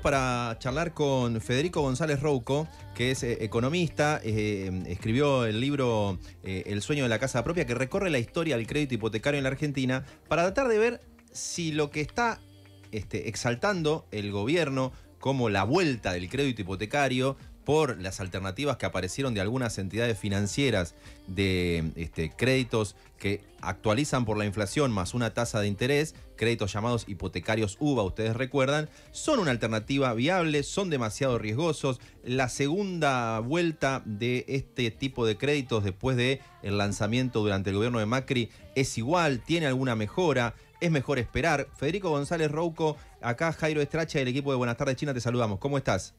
para charlar con Federico González Rouco, que es eh, economista, eh, escribió el libro eh, El sueño de la casa propia, que recorre la historia del crédito hipotecario en la Argentina, para tratar de ver si lo que está este, exaltando el gobierno como la vuelta del crédito hipotecario, por las alternativas que aparecieron de algunas entidades financieras de este, créditos que actualizan por la inflación más una tasa de interés, créditos llamados hipotecarios UVA, ustedes recuerdan, son una alternativa viable, son demasiado riesgosos. La segunda vuelta de este tipo de créditos después del lanzamiento durante el gobierno de Macri es igual, tiene alguna mejora, es mejor esperar. Federico González Rouco, acá Jairo Estracha del equipo de Buenas tardes China, te saludamos. ¿Cómo estás?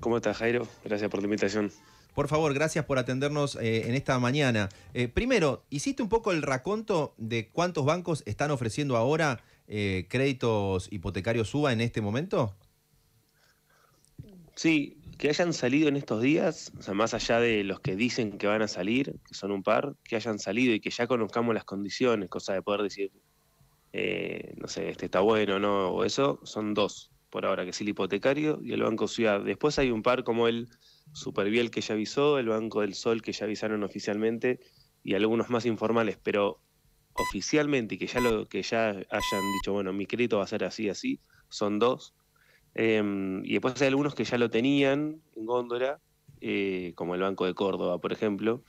¿Cómo estás, Jairo? Gracias por la invitación. Por favor, gracias por atendernos eh, en esta mañana. Eh, primero, hiciste un poco el raconto de cuántos bancos están ofreciendo ahora eh, créditos hipotecarios UBA en este momento. Sí, que hayan salido en estos días, o sea, más allá de los que dicen que van a salir, que son un par, que hayan salido y que ya conozcamos las condiciones, cosa de poder decir, no sé, este está bueno, o no, o eso, son dos por ahora, que es el hipotecario y el Banco Ciudad. Después hay un par como el Superviel que ya avisó, el Banco del Sol que ya avisaron oficialmente y algunos más informales, pero oficialmente que ya lo que ya hayan dicho, bueno, mi crédito va a ser así, así, son dos. Em, y después hay algunos que ya lo tenían en Góndora, eh, como el Banco de Córdoba, por ejemplo,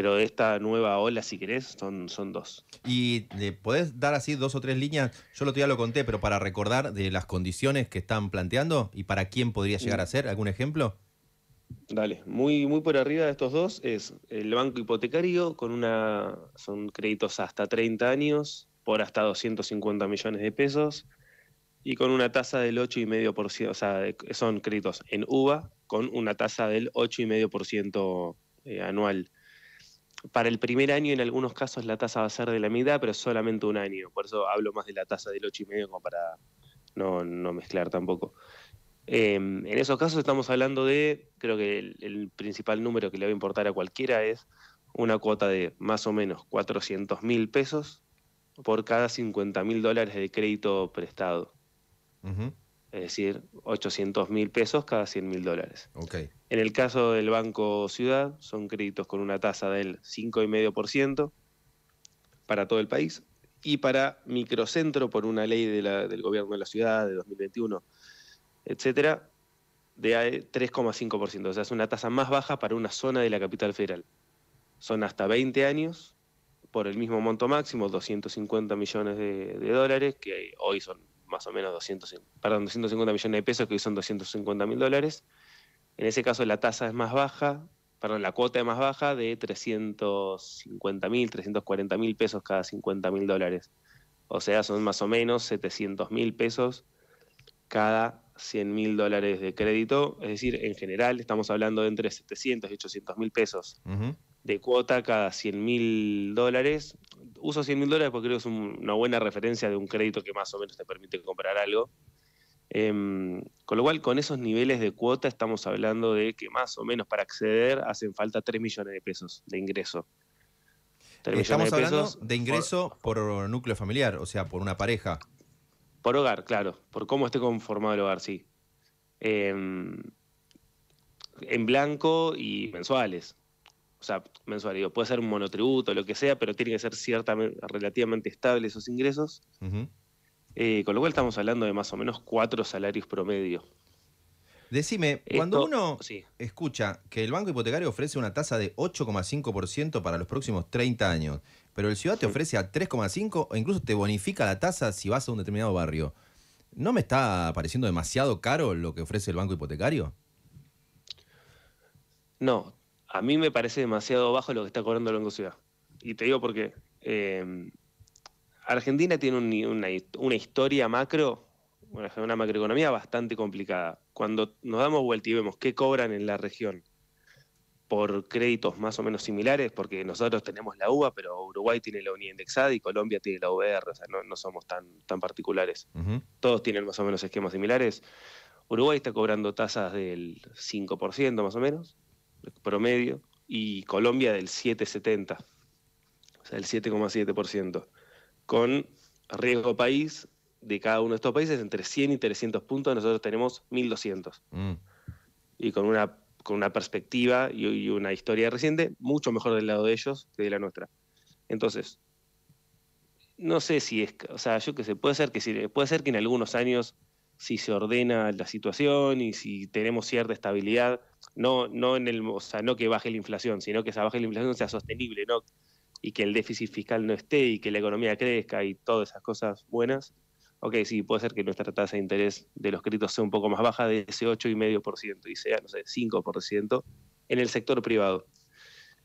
pero esta nueva ola, si querés, son, son dos. ¿Y podés dar así dos o tres líneas? Yo lo ya lo conté, pero para recordar de las condiciones que están planteando y para quién podría llegar mm. a ser, ¿algún ejemplo? Dale, muy, muy por arriba de estos dos es el banco hipotecario con una, son créditos hasta 30 años por hasta 250 millones de pesos y con una tasa del 8,5%, o sea, son créditos en UVA con una tasa del 8,5% eh, anual para el primer año en algunos casos la tasa va a ser de la mitad, pero solamente un año. Por eso hablo más de la tasa del 8,5 como para no, no mezclar tampoco. Em, en esos casos estamos hablando de, creo que el, principal número que le va a importar a cualquiera es una cuota de más o menos 400 mil pesos por cada 50 mil dólares de crédito prestado es decir, 800 mil pesos cada 100 mil dólares. En el caso del Banco Ciudad, son créditos con una tasa del 5,5% para todo el país y para microcentro, por una ley del gobierno de la ciudad de 2021, etcétera, de 3,5%. O sea, es una tasa más baja para una zona de la capital federal. Son hasta 20 años por el mismo monto máximo, 250 millones de dólares, que hoy son más o menos 200, 250 millones de pesos, que hoy son 250 mil dólares. En ese caso la tasa es más baja, perdón, la cuota es más baja de 350 mil, 340 mil pesos cada 50 mil dólares. O sea, son más o menos 700 mil pesos cada 100 mil dólares de crédito. Es decir, en general estamos hablando de entre 700 y 800 mil pesos de cuota cada 100 mil dólares uso 100 mil dólares porque creo que es una buena referencia de un crédito que más o menos te permite comprar algo. Em, con lo cual, con esos niveles de cuota estamos hablando de que más o menos para acceder hacen falta 3 millones de pesos de ingreso. Estamos hablando de ingreso por, núcleo familiar, o sea, por una pareja. Por hogar, claro, por cómo esté conformado el hogar, sí. Em, en blanco y mensuales o sea, digo, puede ser un monotributo, lo que sea, pero tiene que ser relativamente estable esos ingresos. Eh, con lo cual estamos hablando de más o menos cuatro salarios promedio. Decime, cuando uno escucha que el banco hipotecario ofrece una tasa de 8,5% para los próximos 30 años, pero el ciudad te ofrece a 3,5% o incluso te bonifica la tasa si vas a un determinado barrio, ¿no me está pareciendo demasiado caro lo que ofrece el banco hipotecario? No, a mí me parece demasiado bajo lo que está cobrando Longo Ciudad. Y te digo porque eh, Argentina tiene una, historia macro, una, macroeconomía bastante complicada. Cuando nos damos vuelta y vemos qué cobran en la región por créditos más o menos similares, porque nosotros tenemos la UBA, pero Uruguay tiene la UNI indexada y Colombia tiene la UBR, o sea, no, somos tan, tan particulares. Todos tienen más o menos esquemas similares. Uruguay está cobrando tasas del 5% más o menos, promedio y Colombia del 7,70, o sea, el 7,7%, con riesgo país de cada uno de estos países entre 100 y 300 puntos, nosotros tenemos 1200. Mm. Y con una, con una perspectiva y, una historia reciente mucho mejor del lado de ellos que de la nuestra. Entonces, no sé si es, o sea, yo qué sé, puede ser que, puede ser que en algunos años si se ordena la situación y si tenemos cierta estabilidad, no, no en el, o sea, no que baje la inflación, sino que esa baja la inflación sea sostenible, ¿no? Y que el déficit fiscal no esté y que la economía crezca y todas esas cosas buenas. Ok, sí, puede ser que nuestra tasa de interés de los créditos sea un poco más baja de ese 8,5% y sea, no sé, 5% en el sector privado.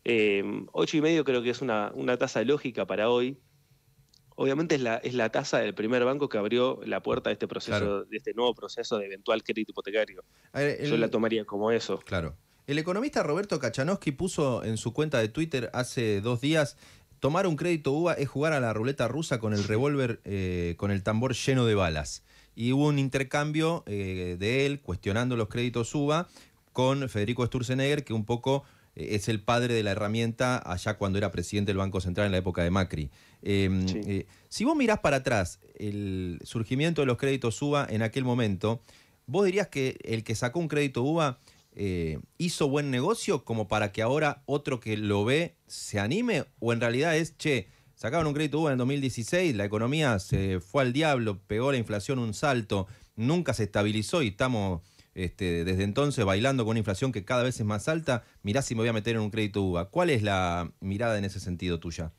Eh, y 8,5 creo que es una, una tasa lógica para hoy, obviamente es la, es la tasa del primer banco que abrió la puerta de este proceso, de este nuevo proceso de eventual crédito hipotecario. Yo la tomaría como eso. Claro. El economista Roberto Kachanowski puso en su cuenta de Twitter hace dos días. Tomar un crédito UBA es jugar a la ruleta rusa con el revólver, eh, con el tambor lleno de balas. Y hubo un intercambio eh, de él cuestionando los créditos UBA con Federico Sturzenegger, que un poco eh, es el padre de la herramienta allá cuando era presidente del Banco Central en la época de Macri. Em, eh, si vos mirás para atrás el surgimiento de los créditos UBA en aquel momento, ¿vos dirías que el que sacó un crédito UBA eh, hizo buen negocio como para que ahora otro que lo ve se anime? ¿O en realidad es, che, sacaron un crédito UBA en 2016, la economía se fue al diablo, pegó la inflación un salto, nunca se estabilizó y estamos este, desde entonces bailando con una inflación que cada vez es más alta, mirá si me voy a meter en un crédito UBA. ¿Cuál es la mirada en ese sentido tuya?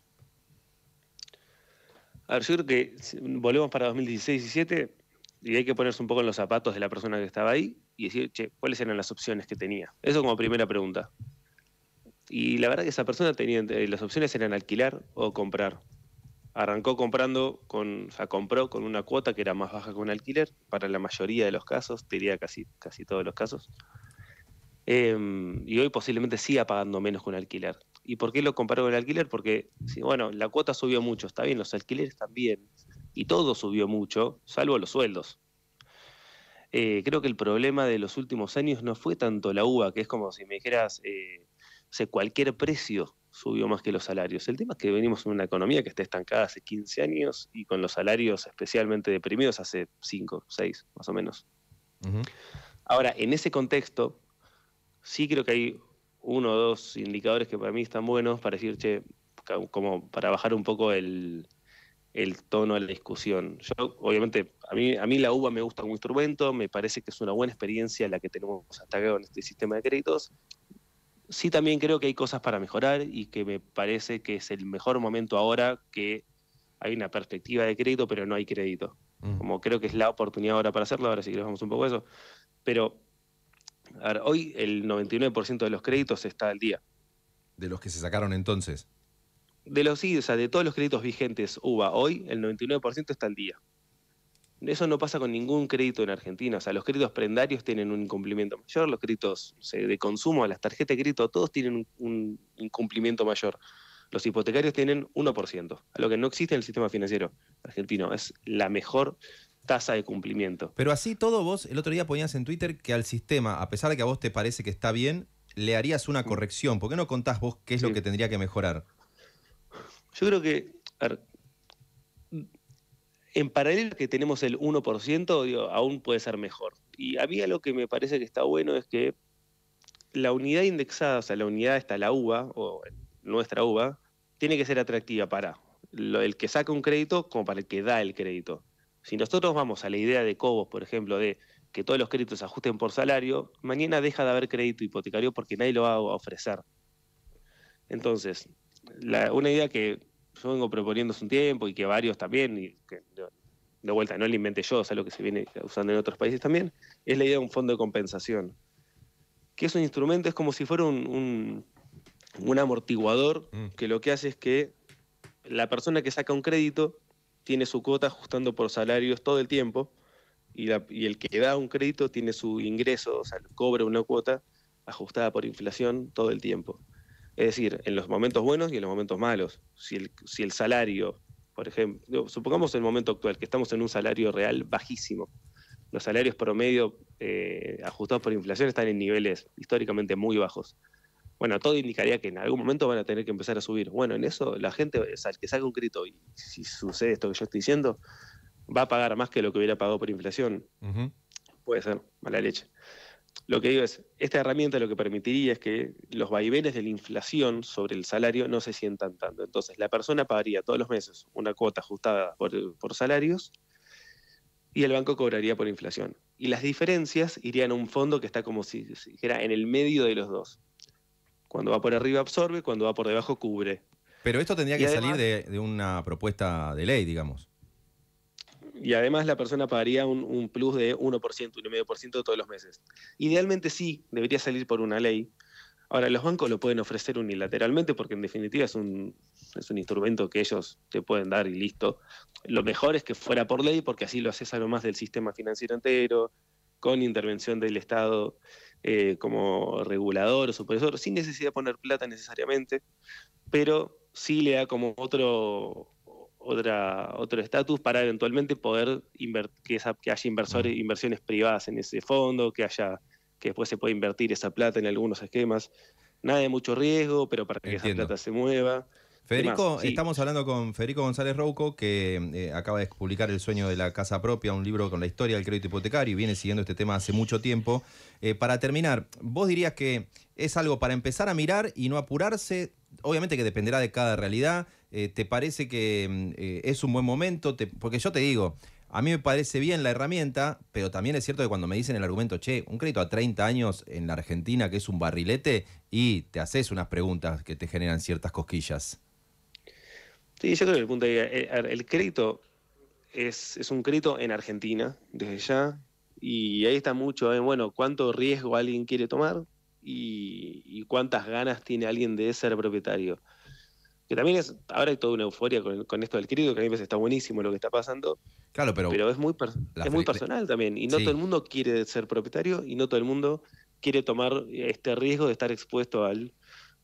A ver, yo creo que volvemos para 2016-17 y hay que ponerse un poco en los zapatos de la persona que estaba ahí y decir, che, ¿cuáles eran las opciones que tenía? Eso como primera pregunta. Y la verdad que esa persona tenía, eh, las opciones eran alquilar o comprar arrancó comprando con, o sea, compró con una cuota que era más baja que un alquiler, para la mayoría de los casos, diría casi, casi todos los casos. Em, y hoy posiblemente siga pagando menos que un alquiler. ¿Y por qué lo comparó con el alquiler? Porque, bueno, la cuota subió mucho, está bien, los alquileres también, y todo subió mucho, salvo los sueldos. Eh, creo que el problema de los últimos años no fue tanto la uva, que es como si me dijeras, eh, cualquier precio subió más que los salarios. El tema es que venimos en una economía que está estancada hace 15 años y con los salarios especialmente deprimidos hace 5, 6, más o menos. Ahora, en ese contexto, sí creo que hay uno o dos indicadores que para mí están buenos para decir, como para bajar un poco el, tono de la discusión. Yo, obviamente, a mí, a mí la uva me gusta como instrumento, me parece que es una buena experiencia la que tenemos hasta acá en este sistema de créditos, sí también creo que hay cosas para mejorar y que me parece que es el mejor momento ahora que hay una perspectiva de crédito, pero no hay crédito. Mm. Como creo que es la oportunidad ahora para hacerlo, ahora si queremos vamos un poco eso. Pero a ver, hoy el 99% de los créditos está al día. ¿De los que se sacaron entonces? De los sí, o sea, de todos los créditos vigentes UBA hoy, el 99% está al día. Eso no pasa con ningún crédito en Argentina. O sea, los créditos prendarios tienen un incumplimiento mayor, los créditos de consumo, las tarjetas de crédito, todos tienen un, incumplimiento mayor. Los hipotecarios tienen 1%, lo que no existe en el sistema financiero argentino. Es la mejor tasa de cumplimiento. Pero así todo vos, el otro día ponías en Twitter que al sistema, a pesar de que a vos te parece que está bien, le harías una mm. corrección. ¿Por qué no contás vos qué es lo que tendría que mejorar? Yo creo que en paralelo que tenemos el 1%, aún puede ser mejor. Y a mí lo que me parece que está bueno es que la unidad indexada, o sea, la unidad está la UVA, o nuestra UVA, tiene que ser atractiva para el que saca un crédito como para el que da el crédito. Si nosotros vamos a la idea de Cobos, por ejemplo, de que todos los créditos se ajusten por salario, mañana deja de haber crédito hipotecario porque nadie lo va a ofrecer. Entonces, una idea que yo vengo proponiendo hace un tiempo y que varios también, y de vuelta no lo inventé yo, sea, lo que se viene usando en otros países también, es la idea de un fondo de compensación. Que es un instrumento, es como si fuera un, amortiguador mm. que lo que hace es que la persona que saca un crédito tiene su cuota ajustando por salarios todo el tiempo y, y el que da un crédito tiene su ingreso, o sea, cobra una cuota ajustada por inflación todo el tiempo. Es decir, en los momentos buenos y en los momentos malos. Si el, salario, por ejemplo, supongamos el momento actual, que estamos en un salario real bajísimo. Los salarios promedio eh, ajustados por inflación están en niveles históricamente muy bajos. Bueno, todo indicaría que en algún momento van a tener que empezar a subir. Bueno, en eso la gente, al que saca un crédito, y si sucede esto que yo estoy diciendo, va a pagar más que lo que hubiera pagado por inflación. Puede ser, mala leche. Lo que digo es, esta herramienta lo que permitiría es que los vaivenes de la inflación sobre el salario no se sientan tanto. Entonces, la persona pagaría todos los meses una cuota ajustada por, salarios y el banco cobraría por inflación. Y las diferencias irían a un fondo que está como si dijera en el medio de los dos. Cuando va por arriba absorbe, cuando va por debajo cubre. Pero esto tendría que salir de una propuesta de ley, digamos. Y además la persona pagaría un, plus de 1%, 1,5% todos los meses. Idealmente sí, debería salir por una ley. Ahora, los bancos lo pueden ofrecer unilateralmente porque en definitiva es un, es un instrumento que ellos te pueden dar y listo. Lo mejor es que fuera por ley porque así lo haces a lo más del sistema financiero entero, con intervención del Estado eh, como regulador o supervisor, sin necesidad de poner plata necesariamente, pero sí le da como otro, otra, otro estatus para eventualmente poder que, esa, haya inversores, inversiones privadas en ese fondo, que haya que después se pueda invertir esa plata en algunos esquemas. Nada de mucho riesgo, pero para que esa plata se mueva. Federico, estamos hablando con Federico González Rouco, que eh, acaba de publicar El sueño de la casa propia, un libro con la historia del crédito hipotecario y viene siguiendo este tema hace mucho tiempo. Eh, para terminar, vos dirías que es algo para empezar a mirar y no apurarse, obviamente que dependerá de cada realidad, eh, ¿te parece que mm, eh, es un buen momento? porque yo te digo, a mí me parece bien la herramienta, pero también es cierto que cuando me dicen el argumento, che, un crédito a 30 años en la Argentina, que es un barrilete, y te haces unas preguntas que te generan ciertas cosquillas. Sí, yo creo que el punto de eh, el, crédito es, un crédito en Argentina, desde ya, y ahí está mucho bueno, cuánto riesgo alguien quiere tomar y cuántas ganas tiene alguien de ser propietario que también es, ahora hay toda una euforia con, esto del crédito, que a mí me está buenísimo lo que está pasando. Claro, pero, es muy, es muy personal también, y no todo el mundo quiere ser propietario y no todo el mundo quiere tomar este riesgo de estar expuesto al,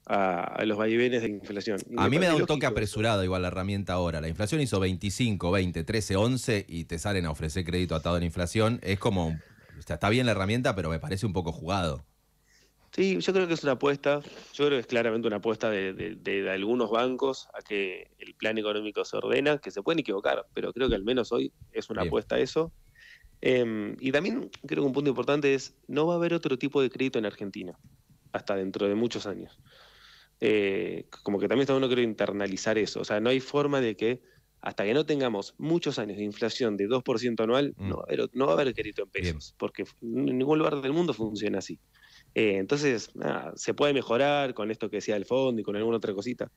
a, los vaivenes de inflación. A mí me da un toque apresurado igual la herramienta ahora. La inflación hizo 25, 20, 13, 11 y te salen a ofrecer crédito atado en inflación. Es como, está bien la herramienta, pero me parece un poco jugado. Sí, yo creo que es una apuesta, yo creo que es claramente una apuesta de, algunos bancos a que el plan económico se ordena, que se pueden equivocar, pero creo que al menos hoy es una apuesta a eso. Em, y también creo que un punto importante es, no va a haber otro tipo de crédito en Argentina, hasta dentro de muchos años. Eh, como que también está uno creo internalizar eso, o sea, no hay forma de que hasta que no tengamos muchos años de inflación de 2% anual, mm. no, va a haber, no va a haber crédito en pesos, porque en ningún lugar del mundo funciona así. Eh, entonces, se puede mejorar con esto que decía el fondo y con alguna otra cosita.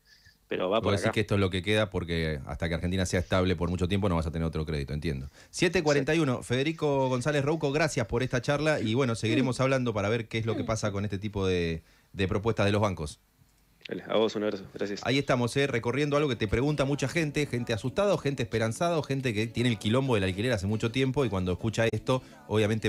Pero va por acá. Decir que esto es lo que queda porque hasta que Argentina sea estable por mucho tiempo no vas a tener otro crédito, entiendo. 741, Federico González Rouco, gracias por esta charla y bueno, seguiremos hablando para ver qué es lo que pasa con este tipo de, propuestas de los bancos. A vos un abrazo, gracias. Ahí estamos, eh, recorriendo algo que te pregunta mucha gente, gente asustada, gente esperanzada, gente que tiene el quilombo del alquiler hace mucho tiempo y cuando escucha esto, obviamente...